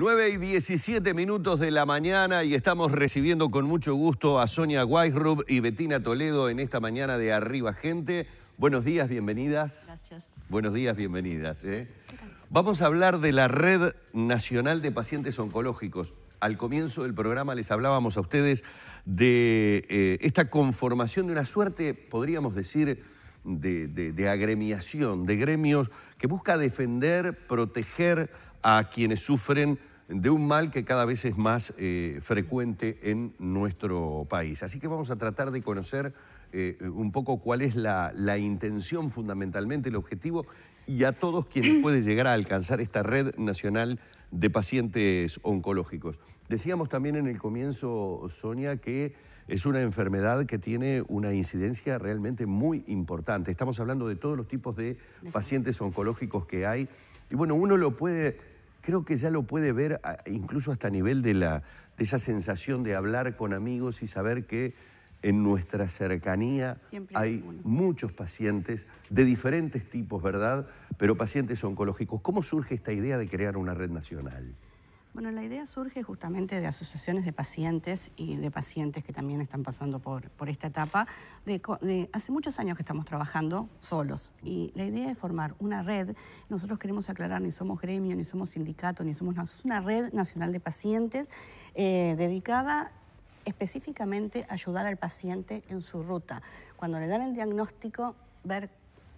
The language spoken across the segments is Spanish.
9 y 17 minutos de la mañana y estamos recibiendo con mucho gusto a Sonia Weisrub y Betina Toledo en esta mañana de Arriba Gente. Buenos días, bienvenidas. Gracias. Buenos días, bienvenidas. ¿eh? Vamos a hablar de la Red Nacional de Pacientes Oncológicos. Al comienzo del programa les hablábamos a ustedes de eh, esta conformación de una suerte, podríamos decir, de, de agremiación, de gremios que busca defender, proteger a quienes sufren de un mal que cada vez es más eh, frecuente en nuestro país. Así que vamos a tratar de conocer eh, un poco cuál es la, la, intención fundamentalmente, el objetivo y a todos quienes puede llegar a alcanzar esta red nacional de pacientes oncológicos. Decíamos también en el comienzo, Sonia, que es una enfermedad que tiene una incidencia realmente muy importante. Estamos hablando de todos los tipos de pacientes oncológicos que hay. Y bueno, uno lo puede creo que ya lo puede ver ah, incluso hasta a nivel de, la, de esa sensación de hablar con amigos y saber que en nuestra cercanía hay muchos pacientes de diferentes tipos, ¿verdad? Pero pacientes oncológicos. ¿Cómo surge esta idea de crear una red nacional? Bueno, la idea surge justamente de asociaciones de pacientes y de pacientes que también están pasando por, por esta etapa. De, hace muchos años que estamos trabajando solos y la idea es formar una red. Nosotros queremos aclarar, ni somos gremio, ni somos sindicato, ni somos nada. es una red nacional de pacientes eh, dedicada específicamente a ayudar al paciente en su ruta. Cuando le dan el diagnóstico, ver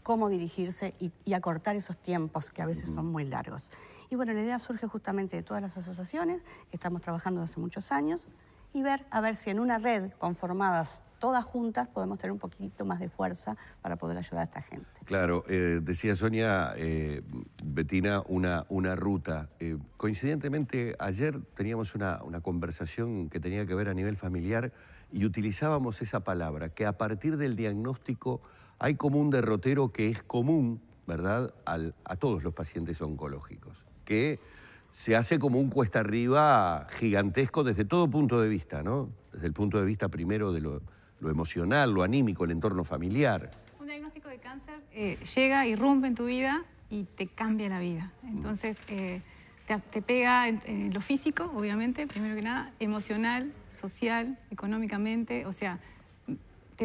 cómo dirigirse y, acortar esos tiempos que a veces son muy largos. Y bueno, la idea surge justamente de todas las asociaciones que estamos trabajando desde hace muchos años y ver a ver si en una red conformadas todas juntas podemos tener un poquito más de fuerza para poder ayudar a esta gente. Claro, eh, decía Sonia eh, Betina una, una ruta. Eh, coincidentemente, ayer teníamos una, una conversación que tenía que ver a nivel familiar y utilizábamos esa palabra, que a partir del diagnóstico hay como un derrotero que es común, ¿verdad?, a todos los pacientes oncológicos, que se hace como un cuesta arriba gigantesco desde todo punto de vista, ¿no? Desde el punto de vista primero de lo, emocional, lo anímico, el entorno familiar. Un diagnóstico de cáncer eh, llega, irrumpe en tu vida y te cambia la vida. Entonces, eh, te, pega lo físico, obviamente, primero que nada, emocional, social, económicamente, o sea,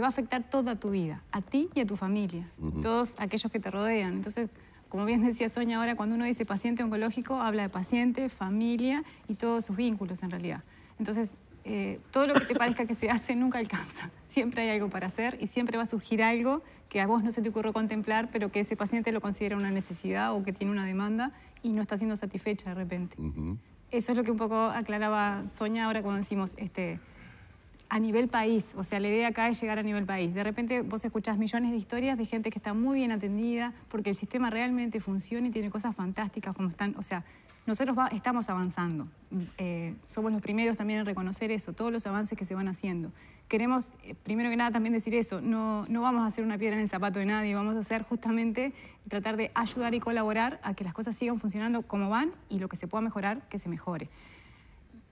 va a afectar toda tu vida, a ti y a tu familia, todos aquellos que te rodean. Entonces, como bien decía Soña ahora cuando uno dice paciente oncológico, habla de paciente, familia y todos sus vínculos en realidad. Entonces, eh, todo lo que te parezca que se hace nunca alcanza. Siempre hay algo para hacer y siempre va a surgir algo que a vos no se te ocurrió contemplar, pero que ese paciente lo considera una necesidad o que tiene una demanda y no está siendo satisfecha de repente. Eso es lo que un poco aclaraba Soña ahora cuando decimos, este, a nivel país. O sea, la idea acá es llegar a nivel país. De repente vos escuchás millones de historias de gente que está muy bien atendida porque el sistema realmente funciona y tiene cosas fantásticas como están. O sea, nosotros estamos avanzando. Eh, somos los primeros también en reconocer eso, todos los avances que se van haciendo. Queremos, eh, primero que nada, también decir eso, no, no vamos a hacer una piedra en el zapato de nadie, vamos a hacer justamente tratar de ayudar y colaborar a que las cosas sigan funcionando como van y lo que se pueda mejorar, que se mejore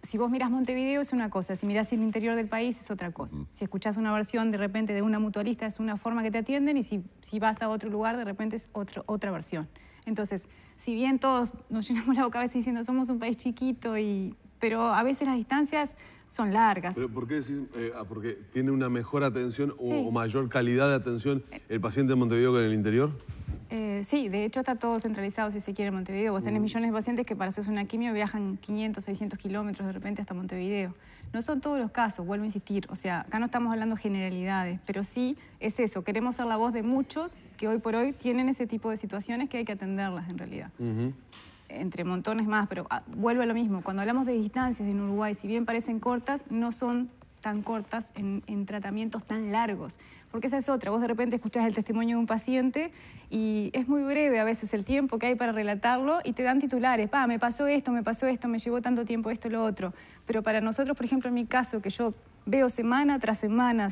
si vos mirás Montevideo es una cosa, si mirás el interior del país es otra cosa. Si escuchás una versión de repente de una mutualista es una forma que te atienden y si, vas a otro lugar de repente es otro, otra versión. Entonces, si bien todos nos llenamos la boca a veces diciendo somos un país chiquito, y, pero a veces las distancias son largas. ¿Pero por qué decís? Eh, ah, porque tiene una mejor atención o, o, mayor calidad de atención el paciente de Montevideo que en el interior? sí, de hecho está todo centralizado, si se quiere, en Montevideo. Vos tenés mm. millones de pacientes que para hacerse una quimio viajan 500, 600 kilómetros de repente hasta Montevideo. No son todos los casos, vuelvo a insistir. O sea, acá no estamos hablando generalidades, pero sí es eso. Queremos ser la voz de muchos que hoy por hoy tienen ese tipo de situaciones que hay que atenderlas en realidad. entre montones más, pero ah, vuelvo a lo mismo, cuando hablamos de distancias en Uruguay, si bien parecen cortas, no son tan cortas en, tratamientos tan largos. Porque esa es otra, vos de repente escuchás el testimonio de un paciente y es muy breve a veces el tiempo que hay para relatarlo y te dan titulares, pa, me pasó esto, me pasó esto, me llevó tanto tiempo esto, lo otro. Pero para nosotros, por ejemplo, en mi caso, que yo veo semana tras semana,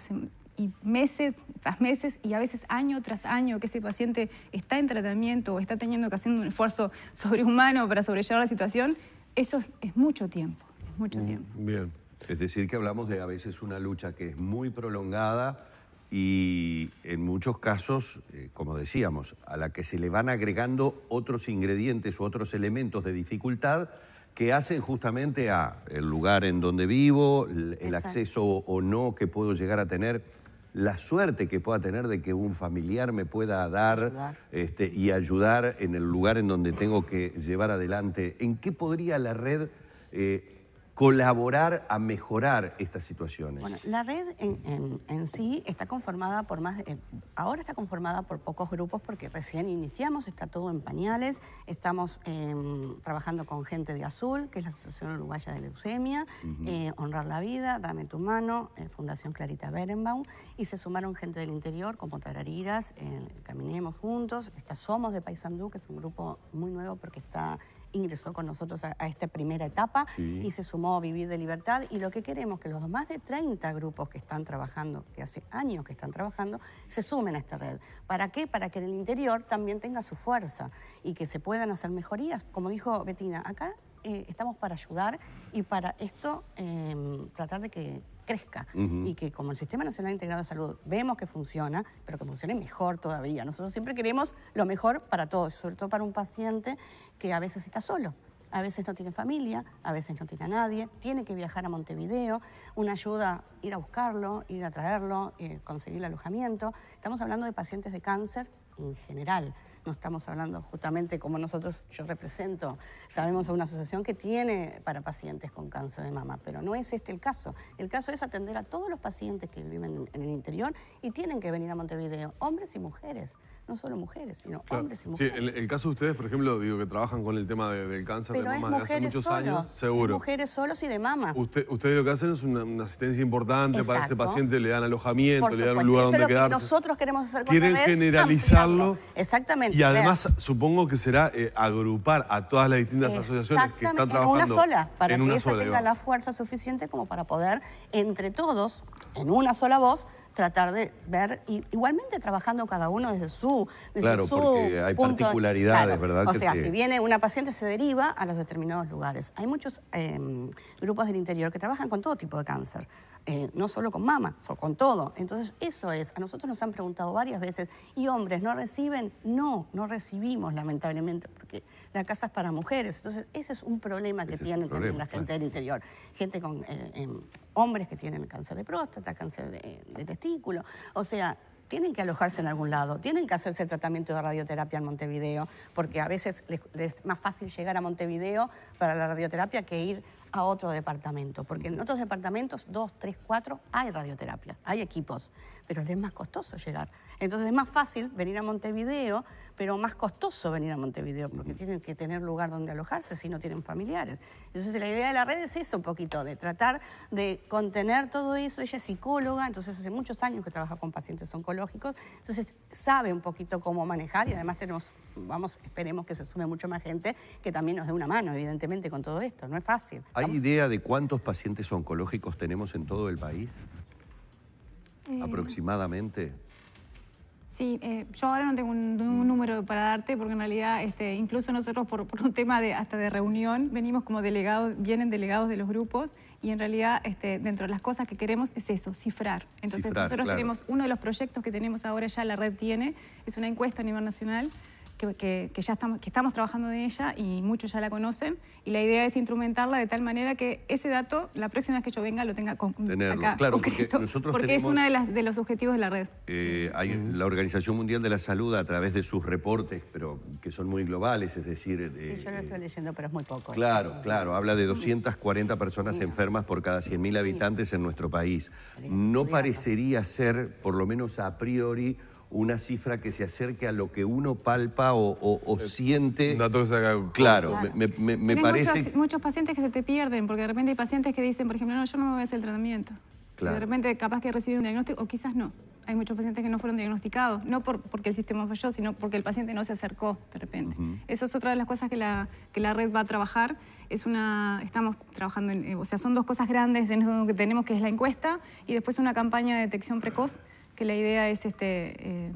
y meses tras meses y a veces año tras año que ese paciente está en tratamiento o está teniendo que hacer un esfuerzo sobrehumano para sobrellevar la situación, eso es, mucho tiempo, mucho mm, tiempo. Bien. Es decir, que hablamos de a veces una lucha que es muy prolongada y en muchos casos, eh, como decíamos, a la que se le van agregando otros ingredientes u otros elementos de dificultad que hacen justamente a el lugar en donde vivo, el acceso o no que puedo llegar a tener, la suerte que pueda tener de que un familiar me pueda dar este, y ayudar en el lugar en donde tengo que llevar adelante. ¿En qué podría la red eh, colaborar a mejorar estas situaciones? Bueno, la red en, sí está conformada por más, eh, ahora está conformada por pocos grupos porque recién iniciamos, está todo en pañales, estamos em, trabajando con gente de Azul, que es la Asociación Uruguaya de Leucemia, eh, Honrar la Vida, Dame tu Mano, eh, Fundación Clarita Berenbaum, y se sumaron gente del interior como Tarariras, Caminemos Juntos, Somos de Paysandú, que es un grupo muy nuevo porque está ingresó con nosotros a, esta primera etapa y se sumó a Vivir de Libertad. Y lo que queremos es que los más de 30 grupos que están trabajando, que hace años que están trabajando, se sumen a esta red. ¿Para qué? Para que en el interior también tenga su fuerza y que se puedan hacer mejorías. Como dijo Betina, acá eh, estamos para ayudar y para esto eh, tratar de que crezca y que como el Sistema Nacional Integrado de Salud vemos que funciona, pero que funcione mejor todavía. Nosotros siempre queremos lo mejor para todos, sobre todo para un paciente que a veces está solo. A veces no tiene familia, a veces no tiene a nadie, tiene que viajar a Montevideo, una ayuda, ir a buscarlo, ir a traerlo, eh, conseguir el alojamiento. Estamos hablando de pacientes de cáncer en general, no estamos hablando justamente como nosotros, yo represento, sabemos a una asociación que tiene para pacientes con cáncer de mama, pero no es este el caso. El caso es atender a todos los pacientes que viven en el interior y tienen que venir a Montevideo, hombres y mujeres, no solo mujeres, sino hombres y mujeres. Sí, el, caso de ustedes, por ejemplo, digo que trabajan con el tema del cáncer de mama desde hace muchos años, seguro. Mujeres solos y de mama. Usted, ustedes lo que hacen es una, asistencia importante para ese paciente, le dan alojamiento, le dan un lugar donde quedar. nosotros queremos hacer con Quieren generalizarlo. Exactamente. Y además supongo que será eh, agrupar a todas las distintas asociaciones que están trabajando. En una sola, para que esa tenga la fuerza suficiente como para poder, entre todos, en una sola voz, tratar de ver, igualmente trabajando cada uno desde su, claro, porque hay particularidades, ¿verdad? O sea, si viene una paciente se deriva a los determinados lugares. Hay muchos em, grupos del interior que trabajan con todo tipo de cáncer. Eh, no solo con mama, con todo. Entonces, eso es. A nosotros nos han preguntado varias veces, ¿y hombres no reciben? No, no recibimos, lamentablemente, porque la casa es para mujeres. Entonces, ese es un problema que tiene también la gente del interior. Gente con eh, em, hombres que tienen cáncer de próstata, cáncer de, de o sea, tienen que alojarse en algún lado, tienen que hacerse el tratamiento de radioterapia en Montevideo, porque a veces es más fácil llegar a Montevideo para la radioterapia que ir a otro departamento, porque en otros departamentos, dos, tres, cuatro, hay radioterapia, hay equipos, pero es más costoso llegar. Entonces es más fácil venir a Montevideo, pero más costoso venir a Montevideo, porque tienen que tener lugar donde alojarse si no tienen familiares. Entonces la idea de la red es eso un poquito, de tratar de contener todo eso. Ella es psicóloga, entonces hace muchos años que trabaja con pacientes oncológicos, entonces sabe un poquito cómo manejar y además tenemos vamos, esperemos que se sume mucho más gente que también nos dé una mano, evidentemente, con todo esto. No es fácil. ¿Hay idea de cuántos pacientes oncológicos tenemos en todo el país? Eh, Aproximadamente. Sí, eh, yo ahora no tengo un, número para darte porque en realidad este, incluso nosotros por, un tema de hasta de reunión venimos como delegados, vienen delegados de los grupos y en realidad este, dentro de las cosas que queremos es eso, cifrar. Entonces nosotros tenemos uno de los proyectos que tenemos ahora ya la red tiene, es una encuesta a nivel nacional que, ya estamos, que estamos trabajando en ella y muchos ya la conocen. Y la idea es instrumentarla de tal manera que ese dato, la próxima vez que yo venga, lo tenga con, Tenerlo, claro, porque, es uno de, los objetivos de la red. Eh, la Organización Mundial de la Salud, a través de sus reportes, pero que son muy globales, es decir... Eh, yo lo eh, estoy leyendo, pero es muy poco. Claro, claro. Habla de 240 personas enfermas por cada 100.000 habitantes en nuestro país. No parecería ser, por lo menos a priori, una cifra que se acerque a lo que uno palpa o, siente. claro, me, parece... Muchos, muchos, pacientes que se te pierden, porque de repente hay pacientes que dicen, por ejemplo, no, yo no me voy a hacer el tratamiento. De repente capaz que reciben un diagnóstico o quizás no. Hay muchos pacientes que no fueron diagnosticados, no por, porque el sistema falló, sino porque el paciente no se acercó de repente. Eso es otra de las cosas que la, la red va a trabajar. Es una, estamos trabajando en, eh, o sea, son dos cosas grandes en lo que tenemos, que es la encuesta y después una campaña de detección precoz que la idea es este, eh,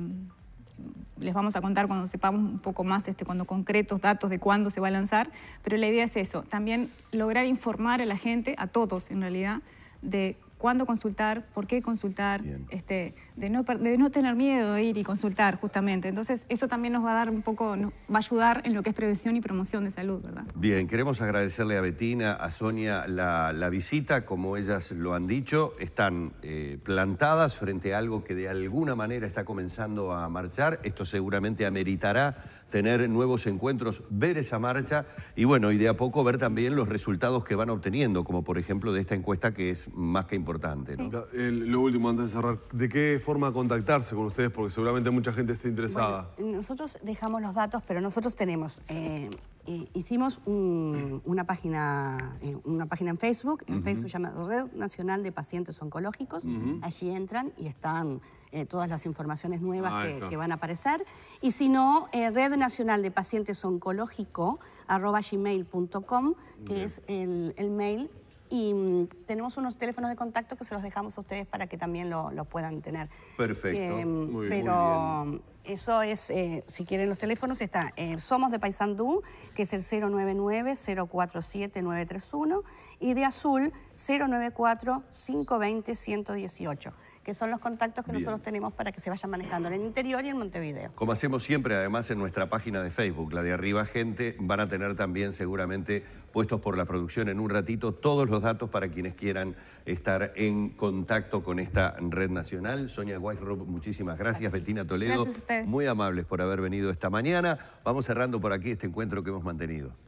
les vamos a contar cuando sepamos un poco más, este, cuando concretos datos de cuándo se va a lanzar, pero la idea es eso, también lograr informar a la gente, a todos en realidad, de cuándo consultar, por qué consultar, este, de, no, tener miedo de ir y consultar justamente. Entonces eso también nos va a dar un poco, va a ayudar en lo que es prevención y promoción de salud, ¿verdad? Bien, queremos agradecerle a Betina, a Sonia la, visita, como ellas lo han dicho, están eh, plantadas frente a algo que de alguna manera está comenzando a marchar, esto seguramente ameritará tener nuevos encuentros, ver esa marcha y bueno, y de a poco ver también los resultados que van obteniendo, como por ejemplo de esta encuesta que es más que importante. lo último, antes de cerrar, ¿de qué forma contactarse con ustedes? Porque seguramente mucha gente está interesada. nosotros dejamos los datos, pero nosotros tenemos... Eh, eh, hicimos una, página, eh, una página en Facebook, en Facebook se Red Nacional de Pacientes Oncológicos. Allí entran y están eh, todas las informaciones nuevas que, van a aparecer. Y si no, Red Nacional de Pacientes Oncológico, arroba gmail.com, que es el mail y mm, tenemos unos teléfonos de contacto que se los dejamos a ustedes para que también lo, puedan tener. Perfecto. Eh, muy, pero eso es, eh, si quieren los teléfonos, está eh, Somos de Paysandú, que es el 099-047-931, y de Azul 094-520-118 que son los contactos que nosotros tenemos para que se vayan manejando en el interior y en Montevideo. Como hacemos siempre, además, en nuestra página de Facebook, la de arriba gente, van a tener también seguramente puestos por la producción en un ratito todos los datos para quienes quieran estar en contacto con esta red nacional. Sonia Weisrob, muchísimas gracias. Bettina Toledo, muy amables por haber venido esta mañana. Vamos cerrando por aquí este encuentro que hemos mantenido.